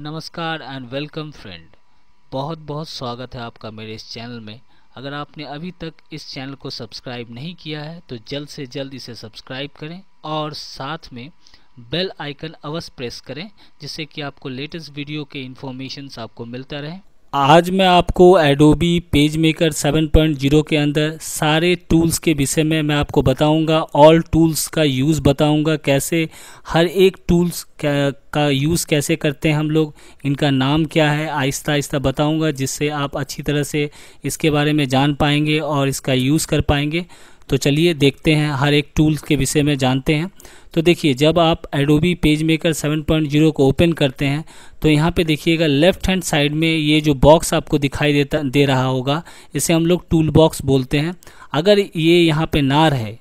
नमस्कार and welcome friend बहुत बहुत स्वागत है आपका मेरे इस चैनल में अगर आपने अभी तक इस चैनल को सब्सक्राइब नहीं किया है तो जल्द से जल्द इसे सब्सक्राइब करें और साथ में बेल आइकन अवश्य प्रेस करें जिससे कि आपको लेटेस्ट वीडियो के इन्फॉर्मेशन आपको मिलता रहे आज मैं आपको एडोबी पेज मेकर 7.0 के अंदर सारे टूल्स के विषय में मैं आपको बताऊंगा ऑल टूल्स का यूज़ बताऊंगा कैसे हर एक टूल्स का यूज़ कैसे करते हैं हम लोग इनका नाम क्या है आहिस्ता आहिस्ता बताऊंगा जिससे आप अच्छी तरह से इसके बारे में जान पाएंगे और इसका यूज़ कर पाएंगे तो चलिए देखते हैं हर एक टूल्स के विषय में जानते हैं तो देखिए जब आप एडोबी पेज मेकर 7.0 को ओपन करते हैं तो यहाँ पे देखिएगा लेफ्ट हैंड साइड में ये जो बॉक्स आपको दिखाई देता दे रहा होगा इसे हम लोग टूल बॉक्स बोलते हैं अगर ये यहाँ पे ना रहे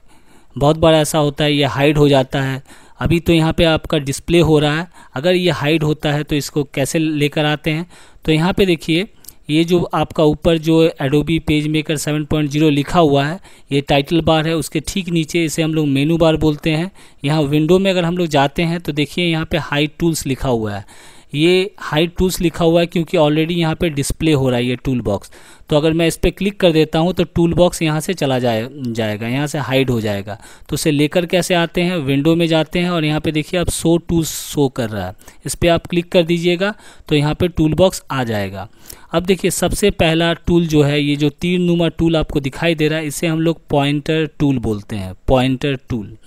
बहुत बार ऐसा होता है ये हाइड हो जाता है अभी तो यहाँ पे आपका डिस्प्ले हो रहा है अगर ये हाइड होता है तो इसको कैसे लेकर आते हैं तो यहाँ पर देखिए ये जो आपका ऊपर जो एडोबी पेज मेकर 7.0 लिखा हुआ है ये टाइटल बार है उसके ठीक नीचे इसे हम लोग मेनू बार बोलते हैं यहाँ विंडो में अगर हम लोग जाते हैं तो देखिए यहाँ पे हाइड टूल्स लिखा हुआ है ये हाइड टूल्स लिखा हुआ है क्योंकि ऑलरेडी यहाँ पे डिस्प्ले हो रहा है ये टूल बॉक्स तो अगर मैं इस पर क्लिक कर देता हूँ तो टूल बॉक्स यहाँ से चला जाए जाएगा यहाँ से हाइड हो जाएगा तो उसे लेकर कैसे आते हैं विंडो में जाते हैं और यहाँ पे देखिए अब शो टूल शो कर रहा है इस पर आप क्लिक कर दीजिएगा तो यहाँ पर टूल बॉक्स आ जाएगा अब देखिए सबसे पहला टूल जो है ये जो तीन नुमा टूल आपको दिखाई दे रहा है इसे हम लोग पॉइंटर टूल बोलते हैं पॉइंटर टूल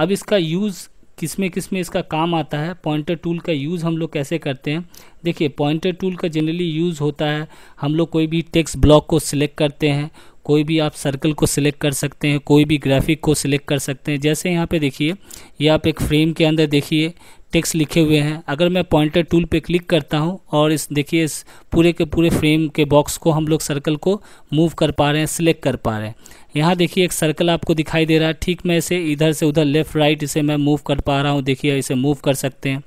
अब इसका यूज़ किस में किस में इसका काम आता है पॉइंटर टूल का यूज़ हम लोग कैसे करते हैं देखिए पॉइंटर टूल का जनरली यूज़ होता है हम लोग कोई भी टेक्स्ट ब्लॉक को सिलेक्ट करते हैं कोई भी आप सर्कल को सिलेक्ट कर सकते हैं कोई भी ग्राफिक को सिलेक्ट कर सकते हैं जैसे यहाँ पे देखिए ये आप एक फ्रेम के अंदर देखिए टेक्स्ट लिखे हुए हैं अगर मैं पॉइंटर टूल पे क्लिक करता हूँ और इस देखिए इस पूरे के पूरे फ्रेम के बॉक्स को हम लोग सर्कल को मूव कर पा रहे हैं सिलेक्ट कर पा रहे हैं यहाँ देखिए एक सर्कल आपको दिखाई दे रहा है ठीक मैं इसे इधर से उधर लेफ्ट राइट इसे मैं मूव कर पा रहा हूँ देखिए इसे मूव कर सकते हैं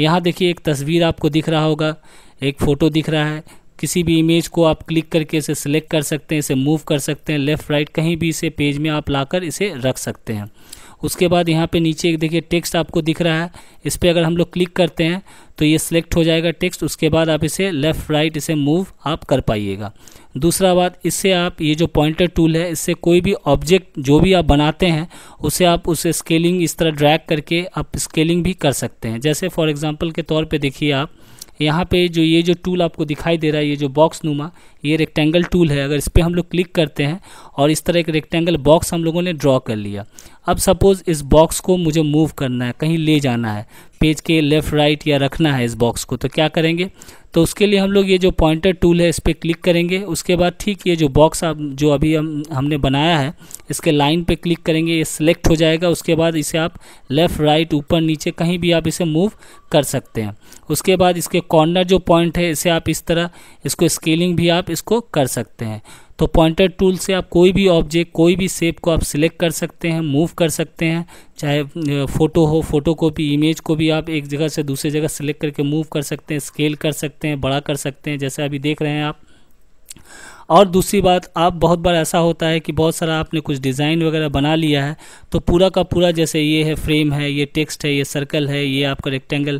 यहाँ देखिए एक तस्वीर आपको दिख रहा होगा एक फ़ोटो दिख रहा है किसी भी इमेज को आप क्लिक करके इसे सिलेक्ट कर सकते हैं इसे मूव कर सकते हैं लेफ़्ट राइट कहीं भी इसे पेज में आप लाकर इसे रख सकते हैं उसके बाद यहाँ पे नीचे एक देखिए टेक्स्ट आपको दिख रहा है इस पर अगर हम लोग क्लिक करते हैं तो ये सिलेक्ट हो जाएगा टेक्स्ट उसके बाद आप इसे लेफ़्ट राइट इसे मूव आप कर पाइएगा दूसरा बात इससे आप ये जो पॉइंटर टूल है इससे कोई भी ऑब्जेक्ट जो भी आप बनाते हैं उसे आप उसे स्केलिंग इस तरह ड्रैग करके आप स्केलिंग भी कर सकते हैं जैसे फॉर एग्ज़ाम्पल के तौर पर देखिए आप यहाँ पे जो ये जो टूल आपको दिखाई दे रहा है ये जो बॉक्स नुमा ये रेक्टेंगल टूल है अगर इस पर हम लोग क्लिक करते हैं और इस तरह एक रेक्टेंगल बॉक्स हम लोगों ने ड्रॉ कर लिया अब सपोज़ इस बॉक्स को मुझे मूव करना है कहीं ले जाना है पेज के लेफ़्ट राइट या रखना है इस बॉक्स को तो क्या करेंगे तो उसके लिए हम लोग ये जो पॉइंटर टूल है इस पर क्लिक करेंगे उसके बाद ठीक ये जो बॉक्स आप जो अभी हम हमने बनाया है इसके लाइन पे क्लिक करेंगे ये सिलेक्ट हो जाएगा उसके बाद इसे आप लेफ़्ट राइट ऊपर नीचे कहीं भी आप इसे मूव कर सकते हैं उसके बाद इसके कॉर्नर जो पॉइंट है इसे आप इस तरह इसको स्केलिंग भी आप इसको कर सकते हैं तो पॉइंटर टूल से आप कोई भी ऑब्जेक्ट कोई भी शेप को आप सिलेक्ट कर सकते हैं मूव कर सकते हैं चाहे फ़ोटो हो फोटो को भी इमेज को भी आप एक जगह से दूसरी जगह सेलेक्ट करके मूव कर सकते हैं स्केल कर सकते हैं बड़ा कर सकते हैं जैसे अभी देख रहे हैं आप और दूसरी बात आप बहुत बार ऐसा होता है कि बहुत सारा आपने कुछ डिज़ाइन वगैरह बना लिया है तो पूरा का पूरा जैसे ये है फ्रेम है ये टेक्स्ट है ये सर्कल है ये आपका रेक्टेंगल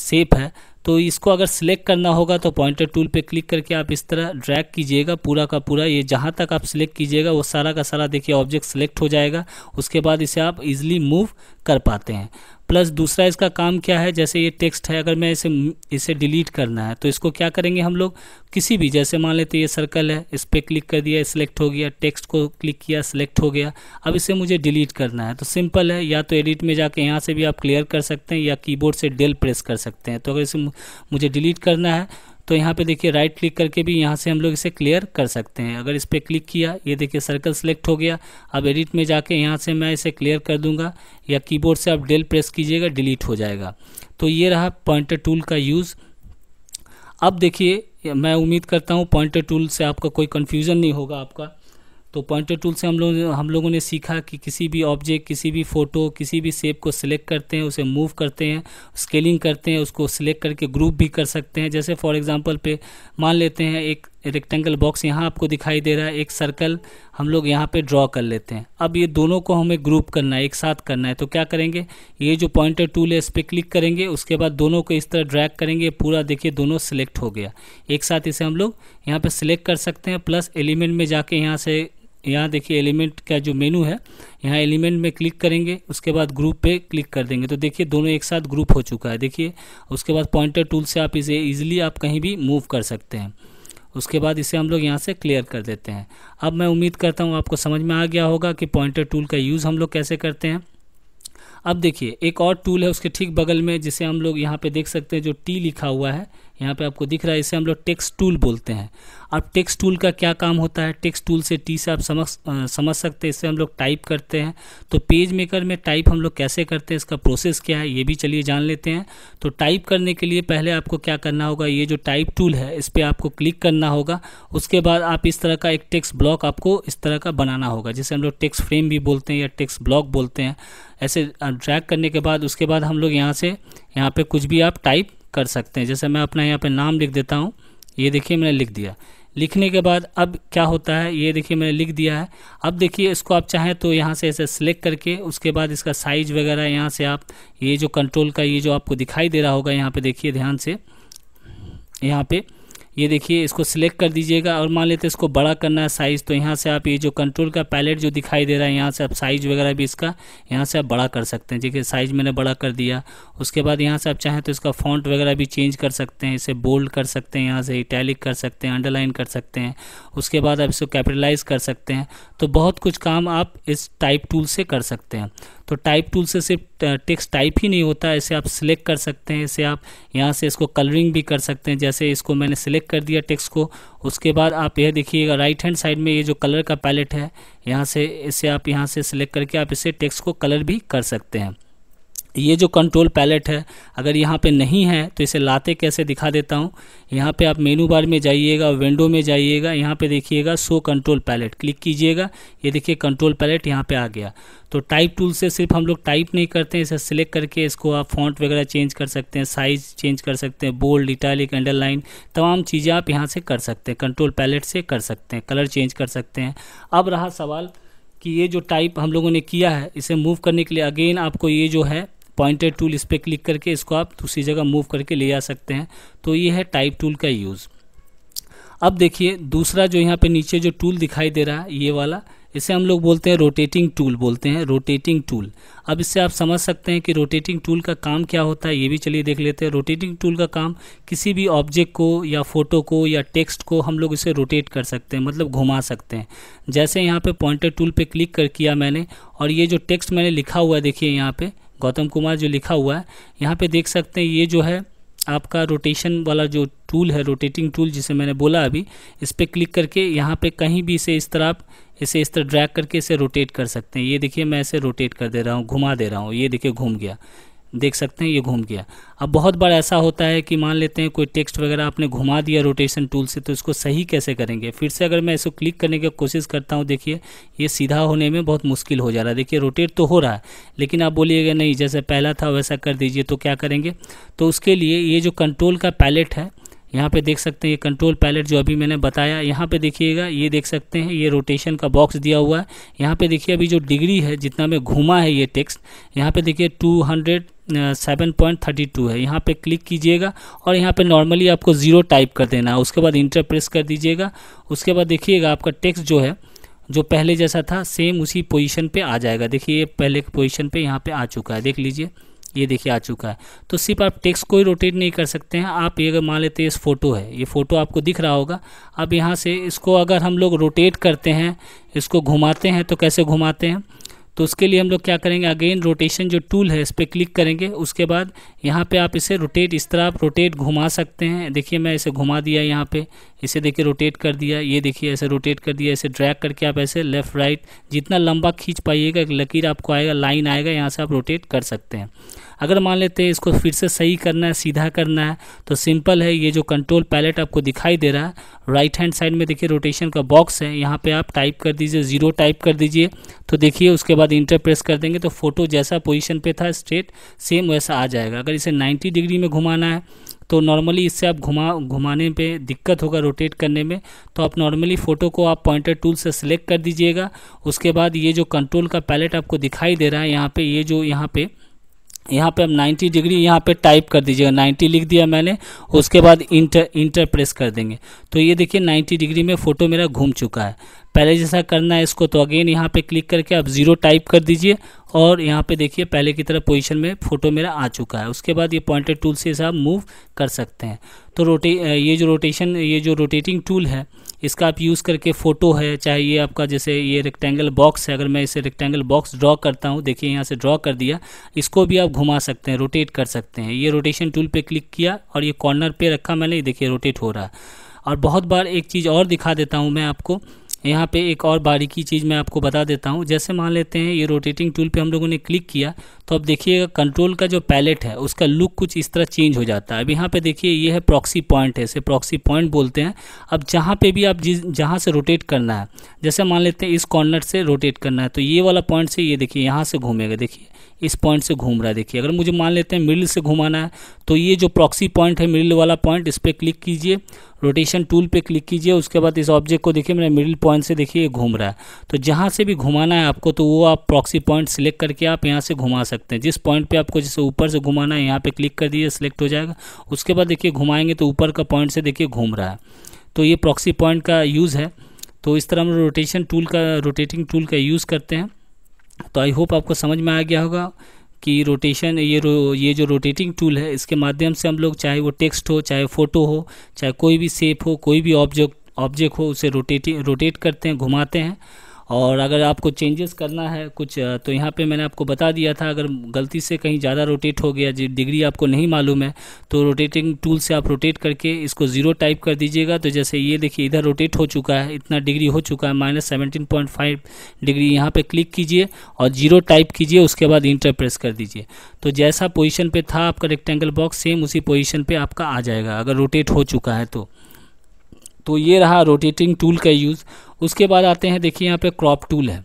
शेप है तो इसको अगर सिलेक्ट करना होगा तो पॉइंटर टूल पे क्लिक करके आप इस तरह ड्रैग कीजिएगा पूरा का पूरा ये जहाँ तक आप सिलेक्ट कीजिएगा वो सारा का सारा देखिए ऑब्जेक्ट सेलेक्ट हो जाएगा उसके बाद इसे आप इजिली मूव कर पाते हैं प्लस दूसरा इसका काम क्या है जैसे ये टेक्स्ट है अगर मैं इसे इसे डिलीट करना है तो इसको क्या करेंगे हम लोग किसी भी जैसे मान लेते ये सर्कल है इस पर क्लिक कर दिया सिलेक्ट हो गया टेक्स्ट को क्लिक किया सिलेक्ट हो गया अब इसे मुझे डिलीट करना है तो सिंपल है या तो एडिट में जाके यहाँ से भी आप क्लियर कर सकते हैं या कीबोर्ड से डेल प्रेस कर सकते हैं तो अगर इसे मुझे डिलीट करना है तो यहाँ पे देखिए राइट क्लिक करके भी यहाँ से हम लोग इसे क्लियर कर सकते हैं अगर इस पर क्लिक किया ये देखिए सर्कल सेलेक्ट हो गया अब एडिट में जाके यहाँ से मैं इसे क्लियर कर दूंगा या कीबोर्ड से आप डेल प्रेस कीजिएगा डिलीट हो जाएगा तो ये रहा पॉइंटर टूल का यूज़ अब देखिए मैं उम्मीद करता हूँ पॉइंटर टूल से आपका कोई कन्फ्यूज़न नहीं होगा आपका तो पॉइंटर टूल से हम लोग हम लोगों ने सीखा कि किसी भी ऑब्जेक्ट किसी भी फ़ोटो किसी भी सेप को सिलेक्ट करते हैं उसे मूव करते हैं स्केलिंग करते हैं उसको सिलेक्ट करके ग्रुप भी कर सकते हैं जैसे फॉर एग्जांपल पे मान लेते हैं एक रेक्टेंगल बॉक्स यहाँ आपको दिखाई दे रहा है एक सर्कल हम लोग यहाँ पे ड्रॉ कर लेते हैं अब ये दोनों को हमें ग्रुप करना है एक साथ करना है तो क्या करेंगे ये जो पॉइंटर टूल है इस पर क्लिक करेंगे उसके बाद दोनों को इस तरह ड्रैग करेंगे पूरा देखिए दोनों सिलेक्ट हो गया एक साथ इसे हम लोग यहाँ पर सिलेक्ट कर सकते हैं प्लस एलिमेंट में जाके यहाँ से यहाँ देखिए एलिमेंट का जो मेनू है यहाँ एलिमेंट में क्लिक करेंगे उसके बाद ग्रुप पे क्लिक कर देंगे तो देखिए दोनों एक साथ ग्रुप हो चुका है देखिए उसके बाद पॉइंटर टूल से आप इसे ईजिली आप कहीं भी मूव कर सकते हैं उसके बाद इसे हम लोग यहाँ से क्लियर कर देते हैं अब मैं उम्मीद करता हूँ आपको समझ में आ गया होगा कि पॉइंटर टूल का यूज़ हम लोग कैसे करते हैं अब देखिए एक और टूल है उसके ठीक बगल में जिसे हम लोग यहाँ पे देख सकते हैं जो टी लिखा हुआ है यहाँ पे आपको दिख रहा है इसे हम लोग टेक्स्ट टूल बोलते हैं अब टेक्स्ट टूल का क्या काम होता है टेक्स्ट टूल से टी से आप समझ समझ सकते हैं इससे हम लोग टाइप करते हैं तो पेज मेकर में टाइप हम लोग कैसे करते हैं इसका प्रोसेस क्या है ये भी चलिए जान लेते हैं तो टाइप करने के लिए पहले आपको क्या करना होगा ये जो टाइप टूल है इस पर आपको क्लिक करना होगा उसके बाद आप इस तरह का एक टेक्स ब्लॉक आपको इस तरह का बनाना होगा जिसे हम लोग टेक्स फ्रेम भी बोलते हैं या टेक्स ब्लॉक बोलते हैं ऐसे ड्रैग करने के बाद उसके बाद हम लोग यहाँ से यहाँ पर कुछ भी आप टाइप कर सकते हैं जैसे मैं अपना यहाँ पे नाम लिख देता हूँ ये देखिए मैंने लिख दिया लिखने के बाद अब क्या होता है ये देखिए मैंने लिख दिया है अब देखिए इसको आप चाहें तो यहाँ से ऐसे सेलेक्ट करके उसके बाद इसका साइज वगैरह यहाँ से आप ये जो कंट्रोल का ये जो आपको दिखाई दे रहा होगा यहाँ पर देखिए ध्यान से यहाँ पर ये देखिए इसको सिलेक्ट कर दीजिएगा और मान लेते इसको बड़ा करना है साइज़ तो यहाँ से आप ये जो कंट्रोल का पैलेट जो दिखाई दे रहा है यहाँ से आप साइज़ वगैरह भी इसका यहाँ से आप बड़ा कर सकते हैं देखिए साइज़ मैंने बड़ा कर दिया उसके बाद यहाँ से आप चाहें तो इसका फॉन्ट वगैरह भी चेंज कर सकते हैं इसे बोल्ड कर सकते हैं यहाँ से इटैलिक कर सकते हैं अंडरलाइन कर सकते हैं उसके बाद आप इसको कैपिटलाइज कर सकते हैं तो बहुत कुछ काम आप इस टाइप टूल से कर सकते हैं तो टाइप टूल से सिर्फ टेक्स्ट टाइप ही नहीं होता ऐसे आप सिलेक्ट कर सकते हैं ऐसे आप यहाँ से इसको कलरिंग भी कर सकते हैं जैसे इसको मैंने सिलेक्ट कर दिया टेक्स्ट को उसके बाद आप यह देखिएगा राइट हैंड साइड में ये जो कलर का पैलेट है यहाँ से इसे आप यहाँ से सिलेक्ट करके आप इसे टेक्स्ट को कलर भी कर सकते हैं ये जो कंट्रोल पैलेट है अगर यहाँ पे नहीं है तो इसे लाते कैसे दिखा देता हूँ यहाँ पे आप मेनू बार में जाइएगा विंडो में जाइएगा यहाँ पे देखिएगा शो कंट्रोल पैलेट क्लिक कीजिएगा ये देखिए कंट्रोल पैलेट यहाँ पे आ गया तो टाइप टूल से सिर्फ हम लोग टाइप नहीं करते हैं इसे सिलेक्ट करके इसको आप फॉन्ट वगैरह चेंज कर सकते हैं साइज चेंज कर सकते हैं बोल्ड इटालिक अंडरलाइन तमाम चीज़ें आप यहाँ से कर सकते हैं कंट्रोल पैलेट से कर सकते हैं कलर चेंज कर सकते हैं अब रहा सवाल कि ये जो टाइप हम लोगों ने किया है इसे मूव करने के लिए अगेन आपको ये जो है पॉइंटेड टूल इस पर क्लिक करके इसको आप दूसरी जगह मूव करके ले आ सकते हैं तो ये है टाइप टूल का यूज़ अब देखिए दूसरा जो यहाँ पे नीचे जो टूल दिखाई दे रहा है ये वाला इसे हम लोग बोलते हैं रोटेटिंग टूल बोलते हैं रोटेटिंग टूल अब इससे आप समझ सकते हैं कि रोटेटिंग टूल का काम क्या होता है ये भी चलिए देख लेते हैं रोटेटिंग टूल का काम किसी भी ऑब्जेक्ट को या फोटो को या टेक्स्ट को हम लोग इसे रोटेट कर सकते हैं मतलब घुमा सकते हैं जैसे यहाँ पर पॉइंटर टूल पर क्लिक कर किया मैंने और ये जो टेक्स्ट मैंने लिखा हुआ है देखिए यहाँ पर गौतम कुमार जो लिखा हुआ है यहाँ पे देख सकते हैं ये जो है आपका रोटेशन वाला जो टूल है रोटेटिंग टूल जिसे मैंने बोला अभी इस पर क्लिक करके यहाँ पे कहीं भी इसे इस तरह आप इसे इस तरह ड्रैग करके इसे रोटेट कर सकते हैं ये देखिए मैं इसे रोटेट कर दे रहा हूँ घुमा दे रहा हूँ ये देखिए घूम गया देख सकते हैं ये घूम गया अब बहुत बार ऐसा होता है कि मान लेते हैं कोई टेक्स्ट वगैरह आपने घुमा दिया रोटेशन टूल से तो इसको सही कैसे करेंगे फिर से अगर मैं इसको क्लिक करने की कोशिश करता हूँ देखिए ये सीधा होने में बहुत मुश्किल हो जा रहा है देखिए रोटेट तो हो रहा है लेकिन आप बोलिएगा नहीं जैसे पहला था वैसा कर दीजिए तो क्या करेंगे तो उसके लिए ये जो कंट्रोल का पैलेट है यहाँ पे देख सकते हैं ये कंट्रोल पैलेट जो अभी मैंने बताया यहाँ पे देखिएगा ये देख सकते हैं ये रोटेशन का बॉक्स दिया हुआ है यहाँ पे देखिए अभी जो डिग्री है जितना में घूमा है ये टेक्स्ट यहाँ पे देखिए सेवन पॉइंट थर्टी टू है यहाँ पे क्लिक कीजिएगा और यहाँ पे नॉर्मली आपको ज़ीरो टाइप कर देना है उसके बाद इंटर प्रेस कर दीजिएगा उसके बाद देखिएगा आपका टेक्स्ट जो है जो पहले जैसा था सेम उसी पोजीशन पे आ जाएगा देखिए ये पहले के पोजीशन पे यहाँ पे आ चुका है देख लीजिए ये देखिए आ चुका है तो सिर्फ आप टेक्स्ट को ही रोटेट नहीं कर सकते हैं आप ये अगर मान लेते हैं इस फोटो है ये फ़ोटो आपको दिख रहा होगा अब यहाँ से इसको अगर हम लोग रोटेट करते हैं इसको घुमाते हैं तो कैसे घुमाते हैं तो उसके लिए हम लोग क्या करेंगे अगेन रोटेशन जो टूल है इस पर क्लिक करेंगे उसके बाद यहाँ पे आप इसे रोटेट इस तरह आप रोटेट घुमा सकते हैं देखिए मैं इसे घुमा दिया यहाँ पे इसे देखिए रोटेट कर दिया ये देखिए ऐसे रोटेट कर दिया इसे ड्रैग करके आप ऐसे लेफ्ट राइट जितना लंबा खींच पाइएगा एक लकीर आपको आएगा लाइन आएगा यहाँ से आप रोटेट कर सकते हैं अगर मान लेते हैं इसको फिर से सही करना है सीधा करना है तो सिंपल है ये जो कंट्रोल पैलेट आपको दिखाई दे रहा है राइट हैंड साइड में देखिए रोटेशन का बॉक्स है यहाँ पे आप टाइप कर दीजिए ज़ीरो टाइप कर दीजिए तो देखिए उसके बाद इंटर प्रेस कर देंगे तो फोटो जैसा पोजिशन पर था स्ट्रेट सेम वैसा आ जाएगा अगर इसे नाइन्टी डिग्री में घुमाना है तो नॉर्मली इससे आप घुमा घुमाने पे दिक्कत होगा रोटेट करने में तो आप नॉर्मली फ़ोटो को आप पॉइंटर टूल से सिलेक्ट कर दीजिएगा उसके बाद ये जो कंट्रोल का पैलेट आपको दिखाई दे रहा है यहाँ पे ये जो यहाँ पे यहाँ पे हम 90 डिग्री यहाँ पे टाइप कर दीजिएगा 90 लिख दिया मैंने उसके बाद इंटर इंटर प्रेस कर देंगे तो ये देखिए 90 डिग्री में फ़ोटो मेरा घूम चुका है पहले जैसा करना है इसको तो अगेन यहाँ पे क्लिक करके आप ज़ीरो टाइप कर दीजिए और यहाँ पे देखिए पहले की तरह पोजीशन में फ़ोटो मेरा आ चुका है उसके बाद ये पॉइंटेड टूल से आप मूव कर सकते हैं तो रोटे ये जो रोटेशन ये जो रोटेटिंग टूल है इसका आप यूज़ करके फ़ोटो है चाहे ये आपका जैसे ये रेक्टेंगल बॉक्स है अगर मैं इसे रेक्टेंगल बॉक्स ड्रॉ करता हूँ देखिए यहाँ से ड्रॉ कर दिया इसको भी आप घुमा सकते हैं रोटेट कर सकते हैं ये रोटेशन टूल पर क्लिक किया और ये कॉर्नर पर रखा मैंने देखिए रोटेट हो रहा है और बहुत बार एक चीज़ और दिखा देता हूँ मैं आपको यहाँ पे एक और बारीकी चीज़ मैं आपको बता देता हूँ जैसे मान लेते हैं ये रोटेटिंग टूल पे हम लोगों ने क्लिक किया तो अब देखिएगा कंट्रोल का जो पैलेट है उसका लुक कुछ इस तरह चेंज हो जाता है अब यहाँ पे देखिए ये है प्रॉक्सी पॉइंट है इसे प्रॉक्सी पॉइंट बोलते हैं अब जहाँ पे भी आप जिस जहाँ से रोटेट करना है जैसे मान लेते हैं इस कॉर्नर से रोटेट करना है तो ये वाला पॉइंट से ये देखिए यहाँ से घूमेगा देखिए इस पॉइंट से घूम रहा है देखिए अगर मुझे मान लेते हैं मिडिल से घुमाना है तो ये जो प्रॉक्सी पॉइंट है मिडिल वाला पॉइंट इस पर क्लिक कीजिए रोटेशन टूल पे क्लिक कीजिए उसके बाद इस ऑब्जेक्ट को देखिए मेरा मिडिल पॉइंट से देखिए घूम रहा है तो जहाँ से भी घुमाना है आपको तो वो आप प्रॉक्सी पॉइंट सिलेक्ट करके आप यहाँ से घुमा सकते हैं जिस पॉइंट पे आपको जैसे ऊपर से घुमाना है यहाँ पे क्लिक कर दीजिए सिलेक्ट हो जाएगा उसके बाद देखिए घुमाएंगे तो ऊपर का पॉइंट से देखिए घूम रहा है तो ये प्रॉक्सी पॉइंट का यूज़ है तो इस तरह हम रोटेशन टूल का रोटेटिंग टूल का यूज़ करते हैं तो आई होप आपको समझ में आ गया होगा कि रोटेशन ये रो, ये जो रोटेटिंग टूल है इसके माध्यम से हम लोग चाहे वो टेक्स्ट हो चाहे फोटो हो चाहे कोई भी सेप हो कोई भी ऑब्जेक्ट ऑब्जेक्ट हो उसे रोटेटिंग रोटेट करते हैं घुमाते हैं और अगर आपको चेंजेस करना है कुछ तो यहाँ पे मैंने आपको बता दिया था अगर गलती से कहीं ज़्यादा रोटेट हो गया जी डिग्री आपको नहीं मालूम है तो रोटेटिंग टूल से आप रोटेट करके इसको ज़ीरो टाइप कर दीजिएगा तो जैसे ये देखिए इधर रोटेट हो चुका है इतना डिग्री हो चुका है minus seventeen point five degree यहाँ पर क्लिक कीजिए और ज़ीरो टाइप कीजिए उसके बाद इंटर प्रेस कर दीजिए तो जैसा पोजिशन पर था आपका रेक्टेंगल बॉक्स सेम उसी पोजिशन पर आपका आ जाएगा अगर रोटेट हो चुका है तो तो ये रहा रोटेटिंग टूल का यूज़ उसके बाद आते हैं देखिए यहाँ पे क्रॉप टूल है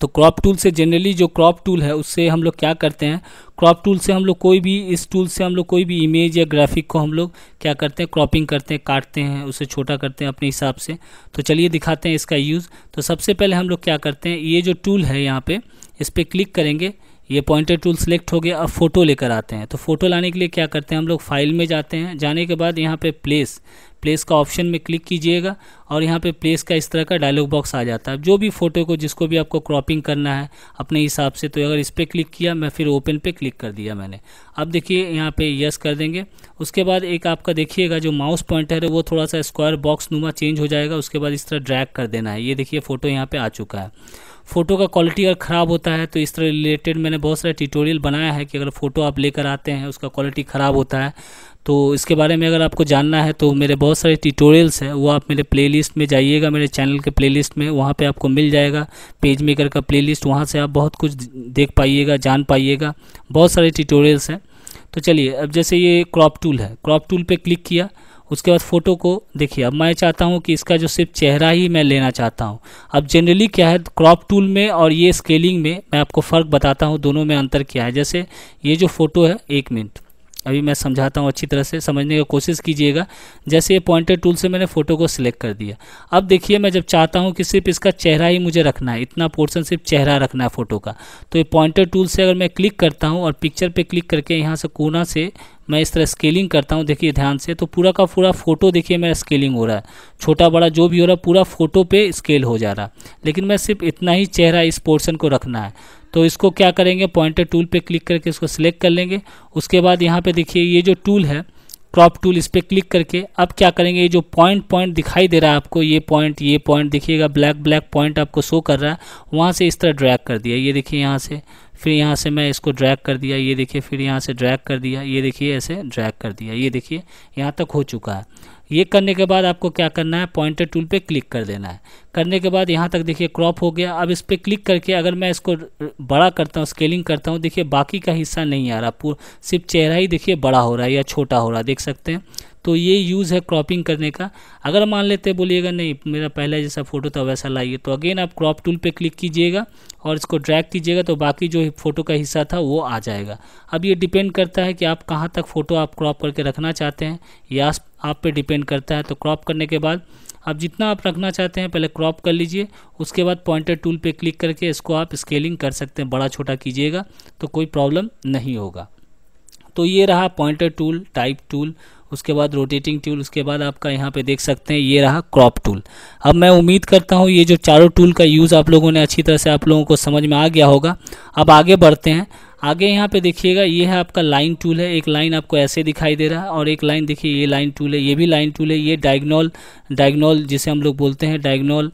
तो क्रॉप टूल से जनरली जो क्रॉप टूल है उससे हम लोग क्या करते हैं क्रॉप टूल से हम लोग कोई भी इस टूल से हम लोग कोई भी इमेज या ग्राफिक को हम लोग क्या करते हैं क्रॉपिंग करते हैं काटते हैं उसे छोटा करते हैं अपने हिसाब से तो चलिए दिखाते हैं इसका यूज़ तो सबसे पहले हम लोग क्या करते हैं ये जो टूल है यहाँ पर इस पर क्लिक करेंगे ये पॉइंटर टूल सेलेक्ट हो गया अब फ़ोटो लेकर आते हैं तो फ़ोटो लाने के लिए क्या करते हैं हम लोग फाइल में जाते हैं जाने के बाद यहाँ पे प्लेस प्लेस का ऑप्शन में क्लिक कीजिएगा और यहाँ पे प्लेस का इस तरह का डायलॉग बॉक्स आ जाता है जो भी फ़ोटो को जिसको भी आपको क्रॉपिंग करना है अपने हिसाब से तो अगर इस पर क्लिक किया मैं फिर ओपन पे क्लिक कर दिया मैंने अब देखिए यहाँ पे यस कर देंगे उसके बाद एक आपका देखिएगा जो माउस पॉइंटर है वो थोड़ा सा स्क्वायर बॉक्स नुमा चेंज हो जाएगा उसके बाद इस तरह ड्रैग कर देना है ये देखिए फ़ोटो यहाँ पर आ चुका है फ़ोटो का क्वालिटी अगर ख़राब होता है तो इस तरह रिलेटेड मैंने बहुत सारे ट्यूटोरियल बनाया है कि अगर फ़ोटो आप लेकर आते हैं उसका क्वालिटी ख़राब होता है तो इसके बारे में अगर आपको जानना है तो मेरे बहुत सारे ट्यूटोरियल्स हैं वो आप मेरे प्लेलिस्ट में जाइएगा मेरे चैनल के प्लेलिस्ट में वहाँ पे आपको मिल जाएगा पेज मेकर का प्लेलिस्ट वहाँ से आप बहुत कुछ देख पाइएगा जान पाइएगा बहुत सारे ट्यूटोरियल्स हैं तो चलिए अब जैसे ये क्रॉप टूल है क्रॉप टूल पर क्लिक किया उसके बाद फ़ोटो को देखिए अब मैं चाहता हूँ कि इसका जो सिर्फ चेहरा ही मैं लेना चाहता हूँ अब जनरली क्या है क्रॉप टूल में और ये स्केलिंग में मैं आपको फ़र्क बताता हूँ दोनों में अंतर क्या है जैसे ये जो फ़ोटो है एक मिनट अभी मैं समझाता हूँ अच्छी तरह से समझने की कोशिश कीजिएगा जैसे ये पॉइंटर टूल से मैंने फ़ोटो को सिलेक्ट कर दिया अब देखिए मैं जब चाहता हूँ कि सिर्फ इसका चेहरा ही मुझे रखना है इतना पोर्शन सिर्फ चेहरा रखना है फ़ोटो का तो ये पॉइंटर टूल से अगर मैं क्लिक करता हूँ और पिक्चर पे क्लिक करके यहाँ से कोना से मैं इस तरह स्केलिंग करता हूँ देखिए ध्यान से तो पूरा का पूरा फोटो देखिए मेरा स्केलिंग हो रहा है छोटा बड़ा जो भी हो रहा है पूरा फोटो पे स्केल हो जा रहा है लेकिन मैं सिर्फ इतना ही चेहरा इस पोर्शन को रखना है तो इसको क्या करेंगे पॉइंटर टूल पर क्लिक करके इसको सिलेक्ट कर लेंगे उसके बाद यहाँ पे देखिए ये जो टूल है क्रॉप टूल इस पर क्लिक करके अब क्या करेंगे ये जो पॉइंट पॉइंट दिखाई दे रहा है आपको ये पॉइंट ये पॉइंट देखिएगा ब्लैक ब्लैक पॉइंट आपको शो कर रहा है वहाँ से इस तरह ड्रैग कर दिया ये देखिए यहाँ से फिर यहाँ से मैं इसको ड्रैग कर दिया ये देखिए फिर यहाँ से ड्रैग कर दिया ये देखिए ऐसे ड्रैग कर दिया ये देखिए यहाँ तक हो चुका है ये करने के बाद आपको क्या करना है पॉइंटर टूल पे क्लिक कर देना है करने के बाद यहाँ तक देखिए क्रॉप हो गया अब इस पर क्लिक करके अगर मैं इसको बड़ा करता हूँ स्केलिंग करता हूँ देखिए बाकी का हिस्सा नहीं आ रहा पूरा सिर्फ चेहरा ही देखिए बड़ा हो रहा है या छोटा हो रहा है देख सकते हैं तो ये यूज़ है क्रॉपिंग करने का अगर मान लेते बोलिएगा नहीं मेरा पहला जैसा फ़ोटो था वैसा लाइए तो अगेन आप क्रॉप टूल पर क्लिक कीजिएगा और इसको ड्रैग कीजिएगा तो बाकी जो फ़ोटो का हिस्सा था वो आ जाएगा अब ये डिपेंड करता है कि आप कहाँ तक फ़ोटो आप क्रॉप करके रखना चाहते हैं या आप पे डिपेंड करता है तो क्रॉप करने के बाद आप जितना आप रखना चाहते हैं पहले क्रॉप कर लीजिए उसके बाद पॉइंटर टूल पे क्लिक करके इसको आप स्केलिंग कर सकते हैं बड़ा छोटा कीजिएगा तो कोई प्रॉब्लम नहीं होगा तो ये रहा पॉइंटर टूल टाइप टूल उसके बाद रोटेटिंग टूल उसके बाद आपका यहाँ पे देख सकते हैं ये रहा क्रॉप टूल अब मैं उम्मीद करता हूँ ये जो चारों टूल का यूज़ आप लोगों ने अच्छी तरह से आप लोगों को समझ में आ गया होगा अब आगे बढ़ते हैं आगे यहाँ पे देखिएगा ये है आपका लाइन टूल है एक लाइन आपको ऐसे दिखाई दे रहा है और एक लाइन देखिए ये लाइन टूल है ये भी लाइन टूल है ये डायग्नोल डायग्नोल जिसे हम लोग बोलते हैं डायग्नोल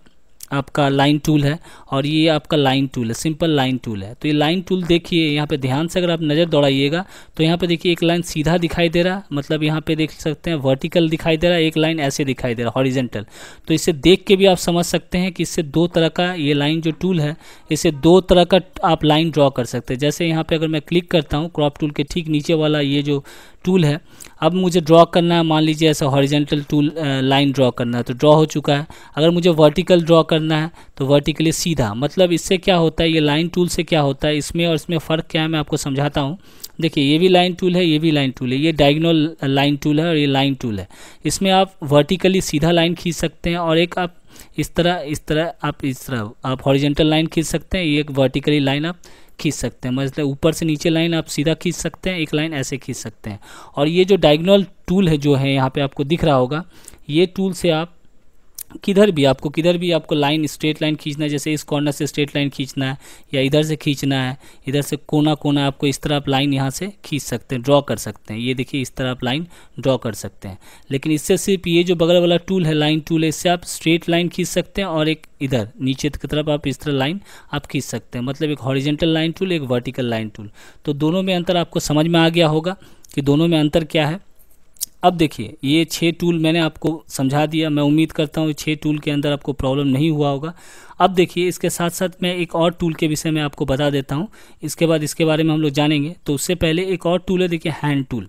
आपका लाइन टूल है और ये आपका लाइन टूल है सिंपल लाइन टूल है तो ये लाइन टूल देखिए यहाँ पे ध्यान से अगर आप नज़र दौड़ाइएगा तो यहाँ पे देखिए एक लाइन सीधा दिखाई दे रहा मतलब यहाँ पे देख सकते हैं वर्टिकल दिखाई दे रहा है एक लाइन ऐसे दिखाई दे रहा हॉरिजेंटल तो इसे देख के भी आप समझ सकते हैं कि इससे दो तरह का ये लाइन जो टूल है इसे दो तरह का आप लाइन ड्रॉ कर सकते हैं जैसे यहाँ पर अगर मैं क्लिक करता हूँ क्रॉप टूल के ठीक नीचे वाला ये जो टूल है अब मुझे ड्रॉ करना है मान लीजिए ऐसा हॉरिजेंटल टूल लाइन ड्रॉ करना है तो ड्रॉ हो चुका है अगर मुझे वर्टिकल ड्रॉ करना है तो वर्टिकली सीधा मतलब इससे क्या होता है ये लाइन टूल से क्या होता है इसमें और इसमें फ़र्क क्या है मैं आपको समझाता हूँ देखिए ये भी लाइन टूल है ये भी लाइन टूल है ये डायगनल लाइन टूल है और ये लाइन टूल है इसमें आप वर्टिकली सीधा लाइन खींच सकते हैं और एक आप इस तरह इस तरह आप इस तरह आप हॉरिजेंटल लाइन खींच सकते हैं ये एक वर्टिकली लाइन आप खींच सकते हैं मतलब ऊपर से नीचे लाइन आप सीधा खींच सकते हैं एक लाइन ऐसे खींच सकते हैं और ये जो डायगनल टूल है जो है यहाँ पे आपको दिख रहा होगा ये टूल से आप किधर भी आपको किधर भी आपको लाइन स्ट्रेट लाइन खींचना है जैसे इस कॉर्नर से स्ट्रेट लाइन खींचना है या इधर से खींचना है इधर से कोना कोना आपको इस तरह आप लाइन यहाँ से खींच सकते हैं ड्रॉ कर सकते हैं ये देखिए इस तरह आप लाइन ड्रॉ कर सकते हैं लेकिन इससे सिर्फ ये जो बगल वाला टूल है लाइन टूल है इससे आप स्ट्रेट लाइन खींच सकते हैं और एक इधर नीचे की तरफ आप इस तरह लाइन आप खींच सकते हैं मतलब एक हॉरिजेंटल लाइन टूल एक वर्टिकल लाइन टूल तो दोनों में अंतर आपको समझ में आ गया होगा कि दोनों में अंतर क्या है अब देखिए ये छः टूल मैंने आपको समझा दिया मैं उम्मीद करता हूँ छः टूल के अंदर आपको प्रॉब्लम नहीं हुआ होगा अब देखिए इसके साथ साथ मैं एक और टूल के विषय में आपको बता देता हूँ इसके बाद इसके बारे में हम लोग जानेंगे तो उससे पहले एक और टूल है देखिए हैंड टूल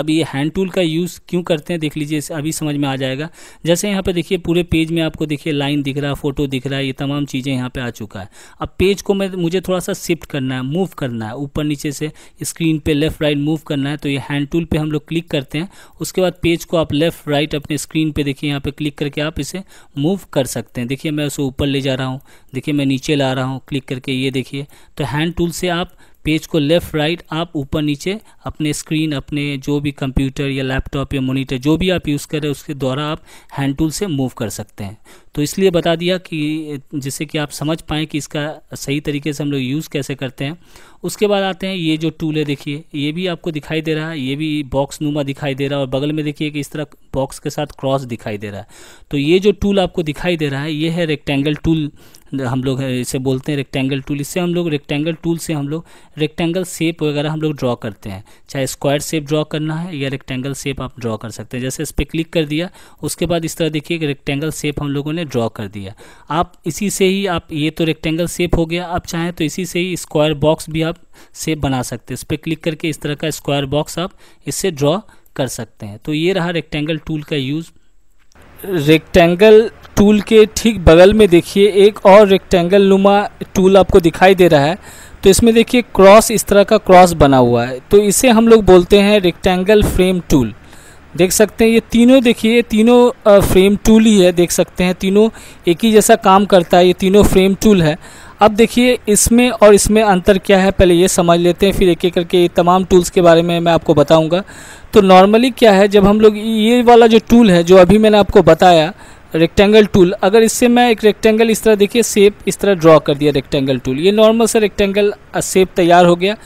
अब ये हैंड टूल का यूज़ क्यों करते हैं देख लीजिए अभी समझ में आ जाएगा जैसे यहाँ पे देखिए पूरे पेज में आपको देखिए लाइन दिख रहा है फोटो दिख रहा है ये तमाम चीज़ें यहाँ पे आ चुका है अब पेज को मैं मुझे थोड़ा सा शिफ्ट करना है मूव करना है ऊपर नीचे से स्क्रीन पर लेफ्ट राइट मूव करना है तो ये हैंड टूल पर हम लोग क्लिक करते हैं उसके बाद पेज को आप लेफ्ट राइट अपने स्क्रीन पर देखिए यहाँ पर क्लिक करके आप इसे मूव कर सकते हैं देखिए मैं उसे ऊपर ले जा रहा हूँ देखिए मैं नीचे ला रहा हूँ क्लिक करके ये देखिए तो हैंड टूल से आप पेज को लेफ़्ट राइट आप ऊपर नीचे अपने स्क्रीन अपने जो भी कंप्यूटर या लैपटॉप या मोनीटर जो भी आप यूज़ कर रहे हैं उसके द्वारा आप हैंड टूल से मूव कर सकते हैं तो इसलिए बता दिया कि जिससे कि आप समझ पाएँ कि इसका सही तरीके से हम लोग यूज़ कैसे करते हैं उसके बाद आते हैं ये जो टूल है देखिए ये भी आपको दिखाई दे रहा है ये भी बॉक्स नुमा दिखाई दे रहा है और बगल में देखिए कि इस तरह बॉक्स के साथ क्रॉस दिखाई दे रहा है तो ये जो टूल आपको दिखाई दे रहा है ये है रेक्टेंगल टूल हम लोग इसे बोलते हैं रेक्टेंगल टूल इससे हम लोग रेक्टेंगल टूल से हम लोग रेक्टेंगल शेप वगैरह हम लोग ड्रॉ करते हैं चाहे स्क्वायर शेप ड्रॉ करना है या रेक्टेंगल शेप आप ड्रॉ कर सकते हैं जैसे इस पर क्लिक कर दिया उसके बाद इस तरह देखिए रेक्टेंगल शेप हम लोगों ने ड्रॉ कर दिया आप इसी से ही आप ये तो रेक्टेंगल शेप हो गया आप चाहें तो इसी से ही स्क्वायर बॉक्स भी आप शेप बना सकते हैं इस पर क्लिक करके इस तरह का स्क्वायर बॉक्स आप इससे ड्रॉ कर सकते हैं तो ये रहा रेक्टेंगल टूल का यूज़ रेक्टेंगल टूल के ठीक बगल में देखिए एक और रेक्टेंगल नुमा टूल आपको दिखाई दे रहा है तो इसमें देखिए क्रॉस इस तरह का क्रॉस बना हुआ है तो इसे हम लोग बोलते हैं रेक्टेंगल फ्रेम टूल देख सकते हैं ये तीनों देखिए तीनों फ्रेम टूल ही है देख सकते हैं तीनों एक ही जैसा काम करता है ये तीनों फ्रेम टूल है अब देखिए इसमें और इसमें अंतर क्या है पहले ये समझ लेते हैं फिर एक एक करके तमाम टूल्स के बारे में मैं आपको बताऊंगा तो नॉर्मली क्या है जब हम लोग ये वाला जो टूल है जो अभी मैंने आपको बताया रेक्टेंगल टूल अगर इससे मैं एक रेक्टेंगल इस तरह देखिए सेप इस तरह ड्रॉ कर दिया रेक्टेंगल टूल ये नॉर्मल से रेक्टेंगल सेप तैयार हो गया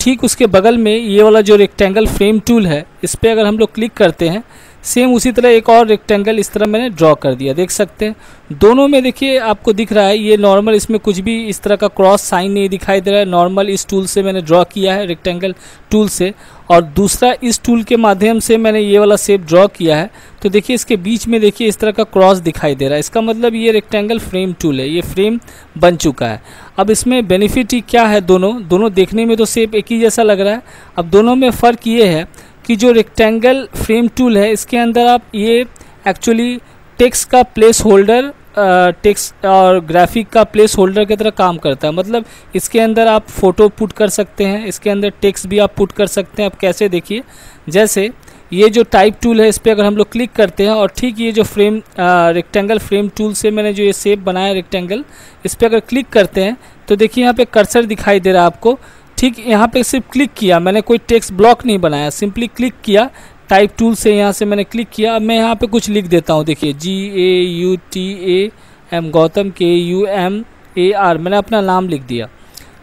ठीक उसके बगल में ये वाला जो रेक्टेंगल फ्रेम टूल है इस पर अगर हम लोग क्लिक करते हैं सेम उसी तरह एक और रेक्टेंगल इस तरह मैंने ड्रॉ कर दिया देख सकते हैं दोनों में देखिए आपको दिख रहा है ये नॉर्मल इसमें कुछ भी इस तरह का क्रॉस साइन नहीं दिखाई दे रहा है नॉर्मल इस टूल से मैंने ड्रॉ किया है रेक्टेंगल टूल से और दूसरा इस टूल के माध्यम से मैंने ये वाला शेप ड्रॉ किया है तो देखिए इसके बीच में देखिए इस तरह का क्रॉस दिखाई दे रहा है इसका मतलब ये रेक्टेंगल फ्रेम टूल है ये फ्रेम बन चुका है अब इसमें बेनिफिट ही क्या है दोनों दोनों देखने में तो सेप एक ही जैसा लग रहा है अब दोनों में फ़र्क ये है कि जो रेक्टेंगल फ्रेम टूल है इसके अंदर आप ये एक्चुअली टेक्स का प्लेस होल्डर टेक्स और ग्राफिक का प्लेस होल्डर की तरह काम करता है मतलब इसके अंदर आप फ़ोटो पुट कर सकते हैं इसके अंदर टेक्स भी आप पुट कर सकते हैं आप कैसे देखिए जैसे ये जो टाइप टूल है इस पर अगर हम लोग क्लिक करते हैं और ठीक ये जो फ्रेम रेक्टेंगल फ्रेम टूल से मैंने जो ये सेप बनाया रेक्टेंगल इस पर अगर क्लिक करते हैं तो देखिए यहाँ पे कर्सर दिखाई दे रहा है आपको ठीक यहाँ पे सिर्फ क्लिक किया मैंने कोई टेक्स्ट ब्लॉक नहीं बनाया सिंपली क्लिक किया टाइप टूल से यहाँ से मैंने क्लिक किया अब मैं यहाँ पे कुछ लिख देता हूँ देखिए G A U T A M Gautam K U M A R मैंने अपना नाम लिख दिया